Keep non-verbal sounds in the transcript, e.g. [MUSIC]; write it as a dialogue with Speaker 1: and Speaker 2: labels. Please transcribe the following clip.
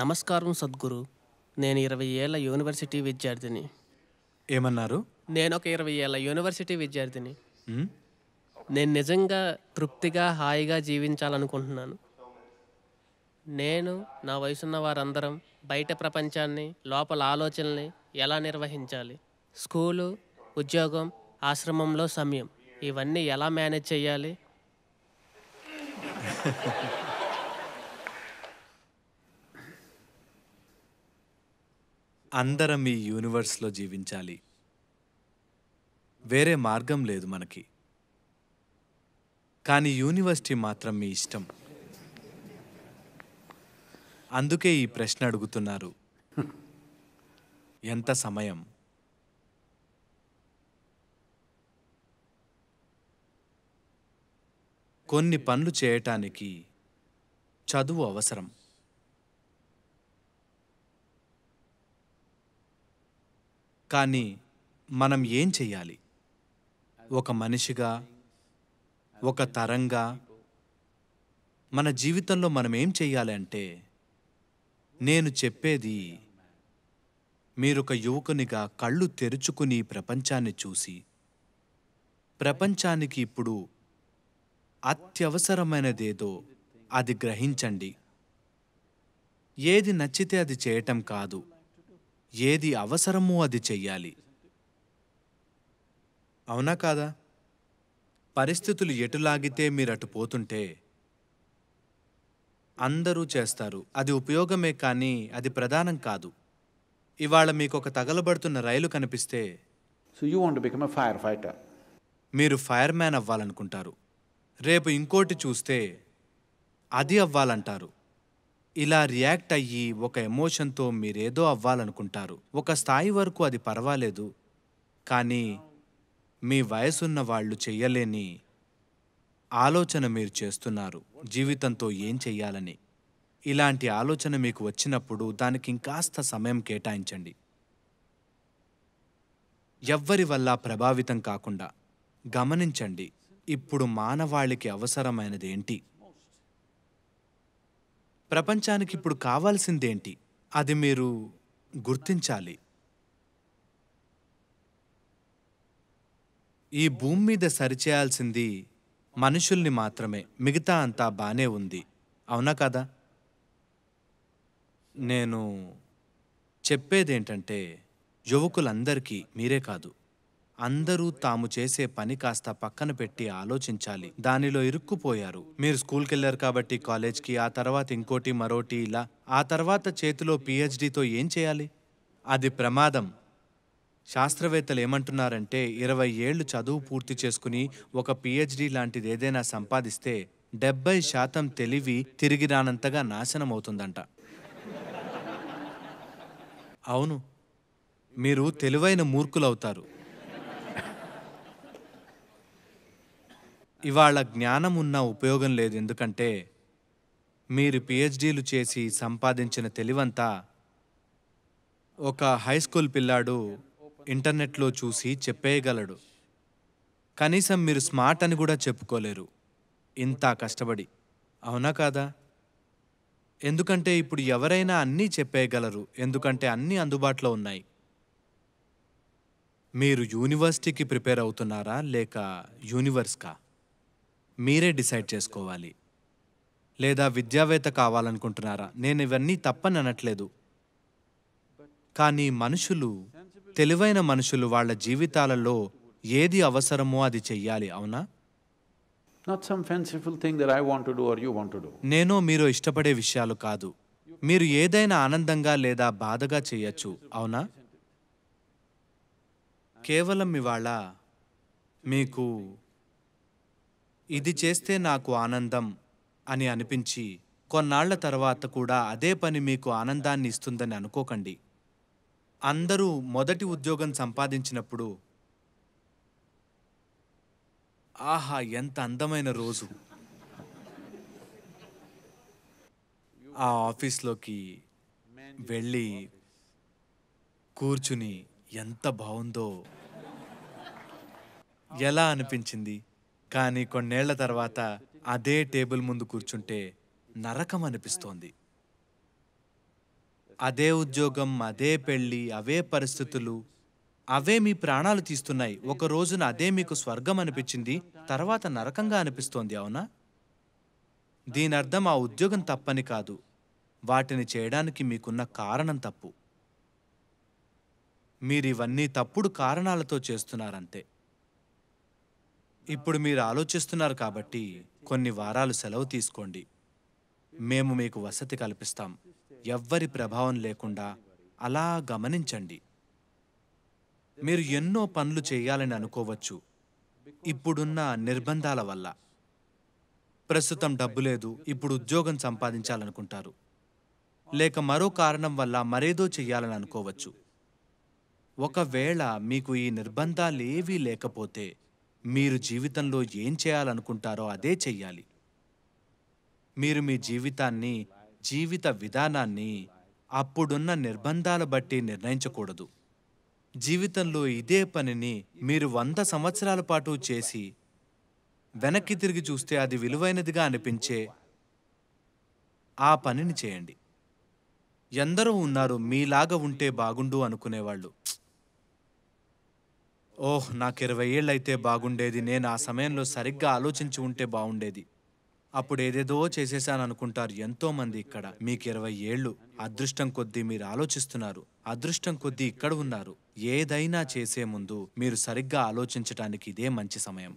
Speaker 1: నమస్కారం సద్గురు నేను ఇరవై ఏళ్ళ యూనివర్సిటీ విద్యార్థిని ఏమన్నారు నేను ఒక ఇరవై ఏళ్ళ యూనివర్సిటీ విద్యార్థిని నేను నిజంగా తృప్తిగా హాయిగా జీవించాలనుకుంటున్నాను నేను నా వయసున్న వారందరం బయట ప్రపంచాన్ని లోపల ఆలోచనల్ని ఎలా నిర్వహించాలి స్కూలు ఉద్యోగం ఆశ్రమంలో సమయం ఇవన్నీ ఎలా మేనేజ్ చేయాలి [LAUGHS] అందరం ఈ యూనివర్స్లో జీవించాలి వేరే మార్గం లేదు మనకి కానీ యూనివర్సిటీ మాత్రం మీ ఇష్టం అందుకే ఈ ప్రశ్న అడుగుతున్నారు ఎంత సమయం కొన్ని పనులు చేయటానికి చదువు అవసరం కానీ మనం ఏం చేయాలి ఒక మనిషిగా ఒక తరంగా మన జీవితంలో మనం ఏం చెయ్యాలి అంటే నేను చెప్పేది మీరొక యువకునిగా కళ్ళు తెరుచుకుని ప్రపంచాన్ని చూసి ప్రపంచానికి ఇప్పుడు అత్యవసరమైనదేదో అది గ్రహించండి ఏది నచ్చితే అది చేయటం కాదు ఏది అవసరమో అది చెయ్యాలి అవునా కాదా పరిస్థితులు ఎటులాగితే మీరటు పోతుంటే అందరూ చేస్తారు అది ఉపయోగమే కానీ అది ప్రధానం కాదు ఇవాళ మీకు ఒక తగలబడుతున్న రైలు కనిపిస్తే so you want become fire fighter మీరు ఫైర్ మ్యాన్ అవ్వాలనుకుంటారు రేపు ఇంకోటి చూస్తే అది అవ్వాలంటారు ఇలా రియాక్ట్ అయ్యి ఒక ఎమోషన్తో మీరేదో అవ్వాలనుకుంటారు ఒక స్థాయి వరకు అది పర్వాలేదు కానీ మీ వయసున్న వాళ్ళు చెయ్యలేని ఆలోచన మీరు చేస్తున్నారు జీవితంతో ఏం చెయ్యాలని ఇలాంటి ఆలోచన మీకు వచ్చినప్పుడు దానికి ఇంకాస్త సమయం కేటాయించండి ఎవ్వరి వల్ల ప్రభావితం కాకుండా గమనించండి ఇప్పుడు మానవాళికి అవసరమైనదేంటి ప్రపంచానికి ఇప్పుడు కావాల్సిందేంటి అది మీరు గుర్తించాలి ఈ భూమి మీద సరిచేయాల్సింది మనుషుల్ని మాత్రమే మిగతా అంతా బానే ఉంది అవునా కదా నేను చెప్పేదేంటంటే యువకులందరికీ మీరే కాదు అందరూ తాము చేసే పని కాస్త పక్కన పెట్టి ఆలోచించాలి దానిలో ఇరుక్కుపోయారు మీరు వెళ్ళారు కాబట్టి కాలేజ్కి ఆ తర్వాత ఇంకోటి మరోటి ఇలా ఆ తర్వాత చేతిలో పిహెచ్డితో ఏం చేయాలి అది ప్రమాదం శాస్త్రవేత్తలు ఏమంటున్నారంటే ఇరవై ఏళ్లు చదువు పూర్తి చేసుకుని ఒక పిహెచ్డి లాంటిది ఏదైనా సంపాదిస్తే డెబ్బై శాతం తెలివి తిరిగి రానంతగా నాశనం అవుతుందంట అవును మీరు తెలివైన మూర్ఖులవుతారు ఇవాళ జ్ఞానం ఉన్న ఉపయోగం లేదు ఎందుకంటే మీరు పిహెచ్డీలు చేసి సంపాదించిన తెలివంతా ఒక హై స్కూల్ పిల్లాడు ఇంటర్నెట్లో చూసి చెప్పేయగలడు కనీసం మీరు స్మార్ట్ అని కూడా చెప్పుకోలేరు ఇంత కష్టపడి అవునా కాదా ఎందుకంటే ఇప్పుడు ఎవరైనా అన్నీ చెప్పేయగలరు ఎందుకంటే అన్నీ అందుబాటులో ఉన్నాయి మీరు యూనివర్సిటీకి ప్రిపేర్ అవుతున్నారా లేక యూనివర్స్కా మీరే డిసైడ్ చేసుకోవాలి లేదా విద్యావేత్త కావాలనుకుంటున్నారా నేను ఇవన్నీ తప్పని అనట్లేదు కానీ మనుషులు తెలివైన మనుషులు వాళ్ళ జీవితాలలో ఏది అవసరమో అది చెయ్యాలి అవునా నేను మీరు ఇష్టపడే విషయాలు కాదు మీరు ఏదైనా ఆనందంగా లేదా బాధగా చేయొచ్చు అవునా కేవలం ఇవాళ మీకు ఇది చేస్తే నాకు ఆనందం అని అనిపించి కొన్నాళ్ల తర్వాత కూడా అదే పని మీకు ఆనందాన్ని ఇస్తుందని అనుకోకండి అందరూ మొదటి ఉద్యోగం సంపాదించినప్పుడు ఆహా ఎంత అందమైన రోజు ఆ ఆఫీస్లోకి వెళ్ళి కూర్చుని ఎంత బాగుందో ఎలా అనిపించింది కానీ కొన్నేళ్ల తర్వాత అదే టేబుల్ ముందు కూర్చుంటే నరకం అనిపిస్తోంది అదే ఉద్యోగం అదే పెళ్ళి అవే పరిస్థితులు అవే మీ ప్రాణాలు తీస్తున్నాయి ఒక రోజున అదే మీకు స్వర్గం అనిపించింది తర్వాత నరకంగా అనిపిస్తోంది అవునా దీని అర్థం ఆ ఉద్యోగం తప్పని కాదు వాటిని చేయడానికి మీకున్న కారణం తప్పు మీరివన్నీ తప్పుడు కారణాలతో చేస్తున్నారంతే ఇప్పుడు మీరు ఆలోచిస్తున్నారు కాబట్టి కొన్ని వారాలు సెలవు తీసుకోండి మేము మీకు వసతి కల్పిస్తాం ఎవ్వరి ప్రభావం లేకుండా అలా గమనించండి మీరు ఎన్నో పనులు చేయాలని అనుకోవచ్చు ఇప్పుడున్న నిర్బంధాల వల్ల ప్రస్తుతం డబ్బు లేదు ఇప్పుడు ఉద్యోగం సంపాదించాలనుకుంటారు లేక మరో కారణం వల్ల మరేదో చెయ్యాలని అనుకోవచ్చు ఒకవేళ మీకు ఈ నిర్బంధాలేవీ లేకపోతే మీరు జీవితంలో ఏం చేయాలనుకుంటారో అదే చెయ్యాలి మీరు మీ జీవితాన్ని జీవిత విధానాన్ని అప్పుడున్న నిర్బంధాల బట్టి నిర్ణయించకూడదు జీవితంలో ఇదే పనిని మీరు వంద సంవత్సరాల పాటు చేసి వెనక్కి తిరిగి చూస్తే అది విలువైనదిగా అనిపించే ఆ పనిని చేయండి ఎందరో ఉన్నారు మీలాగా ఉంటే బాగుండు అనుకునేవాళ్ళు ఓహ్ నాకు ఇరవై ఏళ్ళైతే బాగుండేది నేను ఆ సమయంలో సరిగ్గా ఆలోచించి ఉంటే బాగుండేది అప్పుడు ఏదేదో చేసేసాను అనుకుంటారు ఎంతోమంది ఇక్కడ మీకు ఇరవై ఏళ్ళు అదృష్టం కొద్దీ మీరు ఆలోచిస్తున్నారు అదృష్టం కొద్దీ ఇక్కడ ఉన్నారు ఏదైనా చేసే ముందు మీరు సరిగ్గా ఆలోచించటానికి ఇదే మంచి సమయం